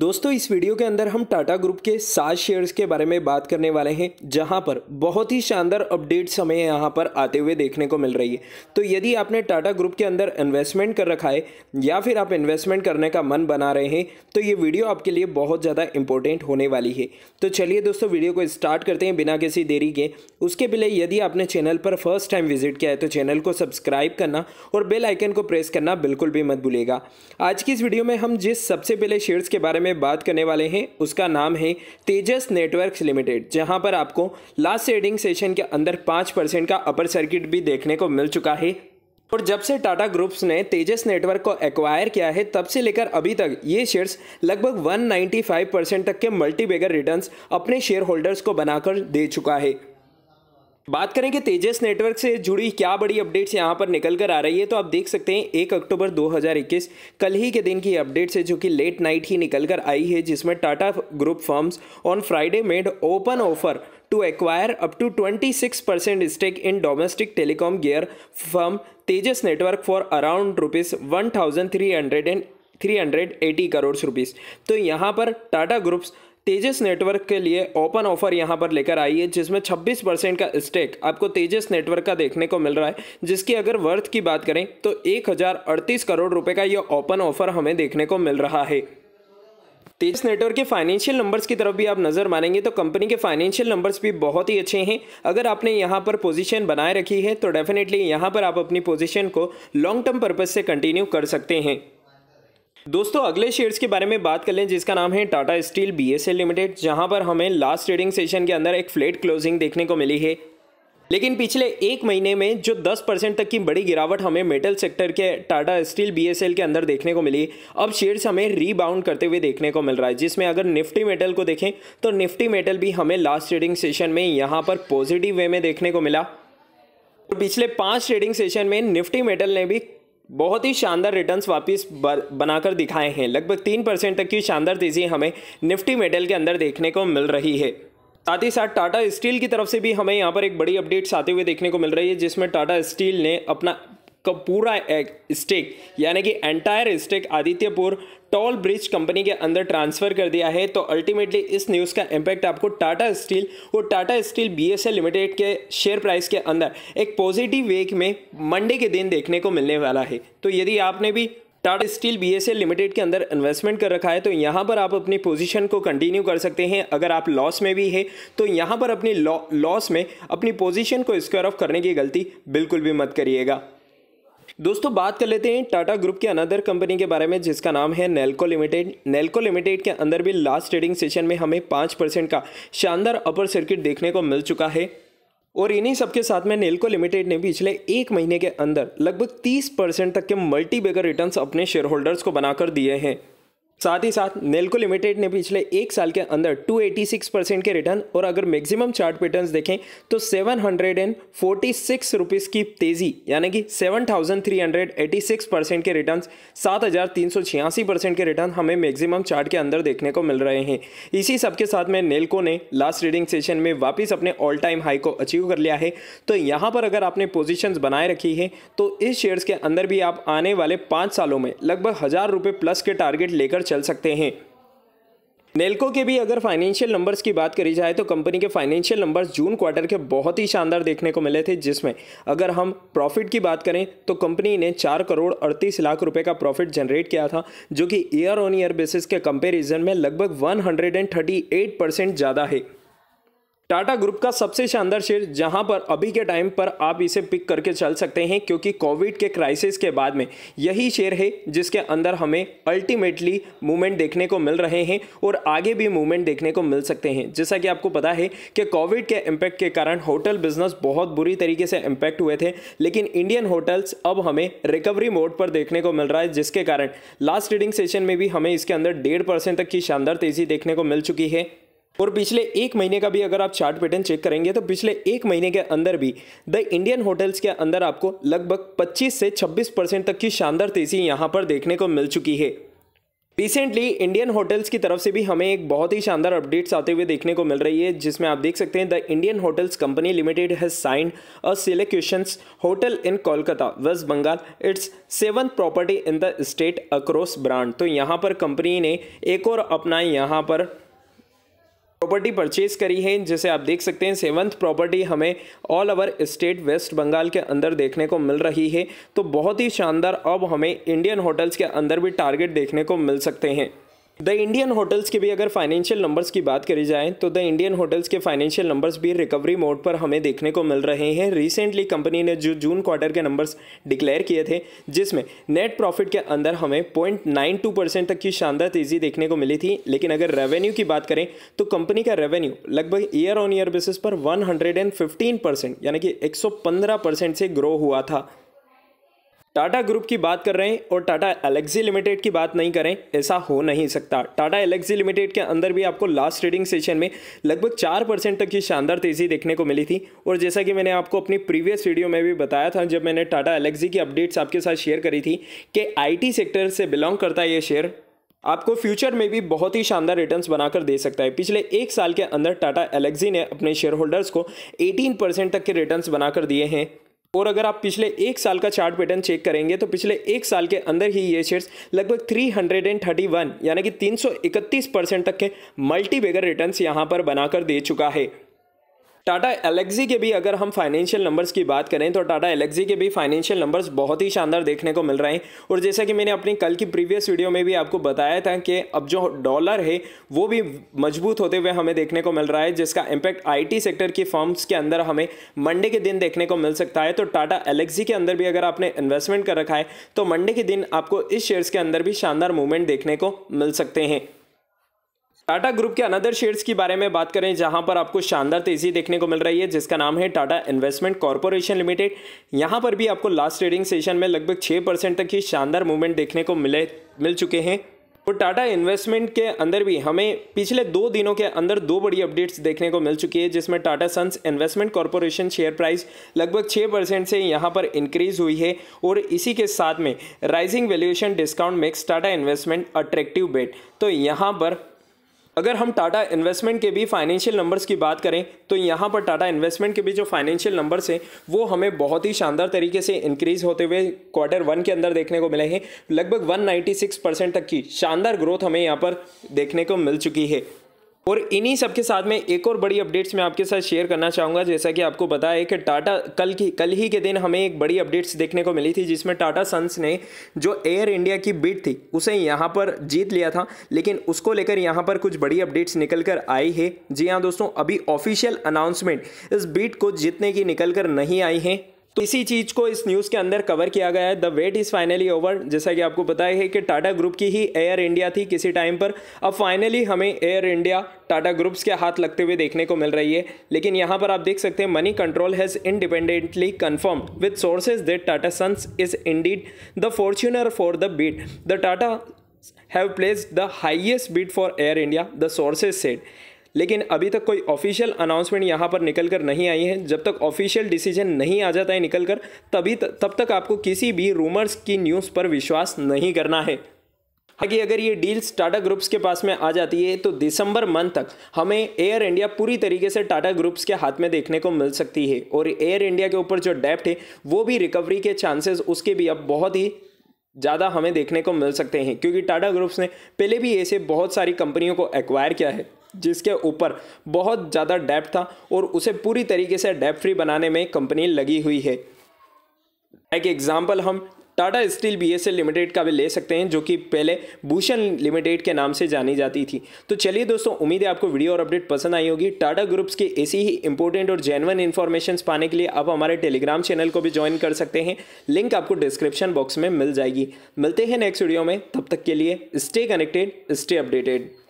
दोस्तों इस वीडियो के अंदर हम टाटा ग्रुप के सात शेयर्स के बारे में बात करने वाले हैं जहां पर बहुत ही शानदार अपडेट्स हमें यहां पर आते हुए देखने को मिल रही है तो यदि आपने टाटा ग्रुप के अंदर इन्वेस्टमेंट कर रखा है या फिर आप इन्वेस्टमेंट करने का मन बना रहे हैं तो ये वीडियो आपके लिए बहुत ज़्यादा इंपॉर्टेंट होने वाली है तो चलिए दोस्तों वीडियो को स्टार्ट करते हैं बिना किसी देरी के उसके पहले यदि आपने चैनल पर फर्स्ट टाइम विजिट किया है तो चैनल को सब्सक्राइब करना और बेल आइकन को प्रेस करना बिल्कुल भी मत भूलेगा आज की इस वीडियो में हम जिस सबसे पहले शेयर्स के बारे में बात करने वाले हैं उसका नाम है तेजस नेटवर्क्स लिमिटेड जहां पर आपको लास्ट ट्रेडिंग सेशन के अंदर पाँच परसेंट का अपर सर्किट भी देखने को मिल चुका है और जब से टाटा ग्रुप्स ने तेजस नेटवर्क को एक्वायर किया है तब से लेकर अभी तक ये शेयर्स लगभग 195 परसेंट तक के मल्टीबेगर रिटर्न्स अपने शेयर होल्डर्स को बनाकर दे चुका है बात करेंगे तेजस नेटवर्क से जुड़ी क्या बड़ी अपडेट्स यहाँ पर निकल कर आ रही है तो आप देख सकते हैं एक अक्टूबर 2021 कल ही के दिन की अपडेट्स है जो कि लेट नाइट ही निकल कर आई है जिसमें Tata group firms on Friday made open offer to acquire up to 26% stake in domestic telecom gear firm Tejas Network for around rupees 1300 380 crore rupees तो यहाँ पर टाटा ग्रुप्स तेजस नेटवर्क के लिए ओपन ऑफर यहाँ पर लेकर आई है जिसमें 26 परसेंट का स्टेक आपको तेजस नेटवर्क का देखने को मिल रहा है जिसकी अगर वर्थ की बात करें तो एक करोड़ रुपए का यह ओपन ऑफर हमें देखने को मिल रहा है तेजस नेटवर्क के फाइनेंशियल नंबर्स की तरफ भी आप नज़र मारेंगे तो कंपनी के फाइनेंशियल नंबर्स भी बहुत ही अच्छे हैं अगर आपने यहाँ पर पोजीशन बनाए रखी है तो डेफिनेटली यहाँ पर आप अपनी पोजीशन को लॉन्ग टर्म पर्पज़ से कंटिन्यू कर सकते हैं दोस्तों अगले शेयर्स के बारे में बात कर लें जिसका नाम है टाटा स्टील बीएसएल लिमिटेड जहां पर हमें लास्ट ट्रेडिंग सेशन के अंदर एक फ्लेट क्लोजिंग देखने को मिली है लेकिन पिछले एक महीने में जो 10 परसेंट तक की बड़ी गिरावट हमें मेटल सेक्टर के टाटा स्टील बीएसएल के अंदर देखने को मिली अब शेयर्स हमें रीबाउंड करते हुए देखने को मिल रहा है जिसमें अगर निफ्टी मेटल को देखें तो निफ्टी मेटल भी हमें लास्ट ट्रेडिंग सेशन में यहाँ पर पॉजिटिव वे में देखने को मिला और पिछले पाँच ट्रेडिंग सेशन में निफ्टी मेटल ने भी बहुत ही शानदार रिटर्न्स वापस बनाकर दिखाए हैं लगभग तीन परसेंट तक की शानदार तेज़ी हमें निफ्टी मेडल के अंदर देखने को मिल रही है साथ ही साथ टाटा स्टील की तरफ से भी हमें यहाँ पर एक बड़ी अपडेट्स आते हुए देखने को मिल रही है जिसमें टाटा स्टील ने अपना का पूरा स्टेक यानी कि entire stake Adityapur toll bridge company के अंदर ट्रांसफर कर दिया है तो अल्टीमेटली इस न्यूज़ का इम्पैक्ट आपको टाटा स्टील और टाटा स्टील बीएसएल लिमिटेड के शेयर प्राइस के अंदर एक पॉजिटिव वेक में मंडे के दिन देखने को मिलने वाला है तो यदि आपने भी Tata steel B S limited के अंदर इन्वेस्टमेंट कर रखा है तो यहाँ पर आप अपनी पोजीशन को कंटिन्यू कर सकते हैं अगर आप लॉस में भी है तो यहाँ पर अपनी लॉस में अपनी पोजीशन को स्क्वायर ऑफ करने की गलती बिल्कुल भी मत करिएगा दोस्तों बात कर लेते हैं टाटा ग्रुप की अनदर कंपनी के बारे में जिसका नाम है नेल्को लिमिटेड नेल्को लिमिटेड के अंदर भी लास्ट ट्रेडिंग सेशन में हमें पाँच परसेंट का शानदार अपर सर्किट देखने को मिल चुका है और इन्हीं सबके साथ में नेल्को लिमिटेड ने पिछले एक महीने के अंदर लगभग तीस परसेंट तक के मल्टी बेगर रिटर्न अपने शेयर होल्डर्स को बनाकर दिए हैं साथ ही साथ नेल्को लिमिटेड ने पिछले एक साल के अंदर 286 परसेंट के रिटर्न और अगर मैक्सिमम चार्ट पैटर्न्स देखें तो seven hundred and forty six rupees की तेज़ी यानी कि seven thousand three hundred eighty six percent के रिटर्न सात हज़ार तीन सौ छियासी परसेंट के रिटर्न हमें मैक्सिमम चार्ट के अंदर देखने को मिल रहे हैं इसी सब के साथ में नेल्को ने लास्ट ट्रेडिंग सेशन में वापस अपने ऑल टाइम हाई को अचीव कर लिया है तो यहाँ पर अगर आपने पोजिशन बनाए रखी है तो इस शेयर्स के अंदर भी आप आने वाले पाँच सालों में लगभग हज़ार रुपये प्लस के टारगेट लेकर चल सकते हैं नेल्को के भी अगर फाइनेंशियल नंबर्स की बात करी जाए तो कंपनी के फाइनेंशियल नंबर्स जून क्वार्टर के बहुत ही शानदार देखने को मिले थे जिसमें अगर हम प्रॉफिट की बात करें तो कंपनी ने चार करोड़ अड़तीस लाख रुपए का प्रॉफिट जनरेट किया था जो कि ईयर ऑन ईयर बेसिस के कंपैरिजन में लगभग वन परसेंट ज़्यादा है टाटा ग्रुप का सबसे शानदार शेयर जहां पर अभी के टाइम पर आप इसे पिक करके चल सकते हैं क्योंकि कोविड के क्राइसिस के बाद में यही शेयर है जिसके अंदर हमें अल्टीमेटली मूवमेंट देखने को मिल रहे हैं और आगे भी मूवमेंट देखने को मिल सकते हैं जैसा कि आपको पता है कि कोविड के इम्पैक्ट के कारण होटल बिजनेस बहुत बुरी तरीके से इम्पैक्ट हुए थे लेकिन इंडियन होटल्स अब हमें रिकवरी मोड पर देखने को मिल रहा है जिसके कारण लास्ट ट्रेडिंग सेशन में भी हमें इसके अंदर डेढ़ परसेंट तक की शानदार तेज़ी देखने को मिल चुकी है और पिछले एक महीने का भी अगर आप चार्ट पैटर्न चेक करेंगे तो पिछले एक महीने के अंदर भी द इंडियन होटल्स के अंदर आपको लगभग 25 से 26 परसेंट तक की शानदार तेजी यहाँ पर देखने को मिल चुकी है रिसेंटली इंडियन होटल्स की तरफ से भी हमें एक बहुत ही शानदार अपडेट्स आते हुए देखने को मिल रही है जिसमें आप देख सकते हैं the Indian hotels company limited has signed a Seleqtions hotel in Kolkata West Bengal its seven property in the state across brand तो यहाँ पर कंपनी ने एक और अपना यहाँ पर प्रॉपर्टी परचेज करी है जिसे आप देख सकते हैं सेवन्थ प्रॉपर्टी हमें all over state West Bengal के अंदर देखने को मिल रही है तो बहुत ही शानदार अब हमें इंडियन होटल्स के अंदर भी टारगेट देखने को मिल सकते हैं द इंडियन होटल्स के भी अगर फाइनेंशियल नंबर्स की बात करी जाए तो द इंडियन होटल्स के फाइनेंशियल नंबर्स भी रिकवरी मोड पर हमें देखने को मिल रहे हैं रिसेंटली कंपनी ने जो जून क्वार्टर के नंबर्स डिक्लेयर किए थे जिसमें नेट प्रॉफिट के अंदर हमें पॉइंट नाइन टू परसेंट तक की शानदार तेज़ी देखने को मिली थी लेकिन अगर रेवेन्यू की बात करें तो कंपनी का रेवेन्यू लगभग ईयर ऑन ईयर बेसिस पर one hundred and fifteen percent यानी कि एक सौ पंद्रह परसेंट से ग्रो हुआ था टाटा ग्रुप की बात कर रहे हैं और टाटा एलेक्सी लिमिटेड की बात नहीं करें ऐसा हो नहीं सकता टाटा एलेक्सी लिमिटेड के अंदर भी आपको लास्ट ट्रेडिंग सेशन में लगभग चार परसेंट तक की शानदार तेज़ी देखने को मिली थी और जैसा कि मैंने आपको अपनी प्रीवियस वीडियो में भी बताया था जब मैंने टाटा एलेक्सी की अपडेट्स आपके साथ शेयर करी थी कि आई सेक्टर से बिलोंग करता है ये शेयर आपको फ्यूचर में भी बहुत ही शानदार रिटर्न्स बनाकर दे सकता है पिछले एक साल के अंदर टाटा एलेक्सी ने अपने शेयर होल्डर्स को 18 परसेंट तक के रिटर्न्स बनाकर दिए हैं और अगर आप पिछले एक साल का चार्ट पैटर्न चेक करेंगे तो पिछले एक साल के अंदर ही ये शेयर्स लगभग 331 यानी कि 331 परसेंट तक के मल्टी बेगर रिटर्न्स यहां पर बनाकर दे चुका है टाटा एलेक्सी के भी अगर हम फाइनेंशियल नंबर्स की बात करें तो टाटा एलेक्सी के भी फाइनेंशियल नंबर्स बहुत ही शानदार देखने को मिल रहे हैं और जैसा कि मैंने अपनी कल की प्रीवियस वीडियो में भी आपको बताया था कि अब जो डॉलर है वो भी मजबूत होते हुए हमें देखने को मिल रहा है जिसका इम्पैक्ट आई सेक्टर की फर्म्स के अंदर हमें मंडे के दिन देखने को मिल सकता है तो टाटा एलेक्सी के अंदर भी अगर आपने इन्वेस्टमेंट कर रखा है तो मंडे के दिन आपको इस शेयर्स के अंदर भी शानदार मूवमेंट देखने को मिल सकते हैं टाटा ग्रुप के अनदर शेयर्स के बारे में बात करें जहां पर आपको शानदार तेजी देखने को मिल रही है जिसका नाम है टाटा इन्वेस्टमेंट कॉरपोरेशन लिमिटेड यहां पर भी आपको लास्ट ट्रेडिंग सेशन में लगभग छः परसेंट तक ही शानदार मूवमेंट देखने को मिले मिल चुके हैं और तो टाटा इन्वेस्टमेंट के अंदर भी हमें पिछले दो दिनों के अंदर दो बड़ी अपडेट्स देखने को मिल चुकी है जिसमें Tata sons investment corporation share price लगभग छः परसेंट से यहां पर इंक्रीज हुई है और इसी के साथ में rising valuation discount makes Tata investment attractive bet तो यहां पर अगर हम टाटा इन्वेस्टमेंट के भी फाइनेंशियल नंबर्स की बात करें तो यहाँ पर टाटा इन्वेस्टमेंट के भी जो फाइनेंशियल नंबर्स हैं वो हमें बहुत ही शानदार तरीके से इंक्रीज होते हुए क्वार्टर वन के अंदर देखने को मिले हैं लगभग 196 परसेंट तक की शानदार ग्रोथ हमें यहाँ पर देखने को मिल चुकी है और इन्हीं सब के साथ में एक और बड़ी अपडेट्स मैं आपके साथ शेयर करना चाहूँगा जैसा कि आपको पता है कि टाटा कल की कल ही के दिन हमें एक बड़ी अपडेट्स देखने को मिली थी जिसमें टाटा सन्स ने जो एयर इंडिया की बिट थी उसे यहाँ पर जीत लिया था लेकिन उसको लेकर यहाँ पर कुछ बड़ी अपडेट्स निकल कर आई है जी हाँ दोस्तों अभी ऑफिशियल अनाउंसमेंट इस बीट को जीतने की निकल कर नहीं आई है तो इसी चीज़ को इस न्यूज़ के अंदर कवर किया गया है the wait is finally over जैसा कि आपको बताया है कि टाटा ग्रुप की ही एयर इंडिया थी किसी टाइम पर अब फाइनली हमें एयर इंडिया टाटा ग्रुप्स के हाथ लगते हुए देखने को मिल रही है लेकिन यहाँ पर आप देख सकते हैं Moneycontrol has independently confirmed with sources that Tata sons is indeed the fortuner for the bid the Tata have place the highest bid for Air India the sources said लेकिन अभी तक कोई ऑफिशियल अनाउंसमेंट यहाँ पर निकल कर नहीं आई है जब तक ऑफिशियल डिसीजन नहीं आ जाता है निकल कर तभी त, तब तक आपको किसी भी रूमर्स की न्यूज़ पर विश्वास नहीं करना है कि अगर ये डील्स टाटा ग्रुप्स के पास में आ जाती है तो दिसंबर मंथ तक हमें एयर इंडिया पूरी तरीके से टाटा ग्रुप्स के हाथ में देखने को मिल सकती है और एयर इंडिया के ऊपर जो डेप्ट है वो भी रिकवरी के चांसेस उसके भी अब बहुत ही ज़्यादा हमें देखने को मिल सकते हैं क्योंकि टाटा ग्रुप्स ने पहले भी ऐसे बहुत सारी कंपनियों को एक्वायर किया है जिसके ऊपर बहुत ज़्यादा डैप था और उसे पूरी तरीके से डेप फ्री बनाने में कंपनी लगी हुई है एक एग्ज़ाम्पल हम Tata steel B S limited का भी ले सकते हैं जो कि पहले भूषण लिमिटेड के नाम से जानी जाती थी तो चलिए दोस्तों उम्मीद है आपको वीडियो और अपडेट पसंद आई होगी टाटा ग्रुप्स की ऐसी ही इंपॉर्टेंट और जेनवन इन्फॉर्मेशन पाने के लिए आप हमारे टेलीग्राम चैनल को भी ज्वाइन कर सकते हैं लिंक आपको डिस्क्रिप्शन बॉक्स में मिल जाएगी मिलते हैं नेक्स्ट वीडियो में तब तक के लिए स्टे कनेक्टेड स्टे अपडेटेड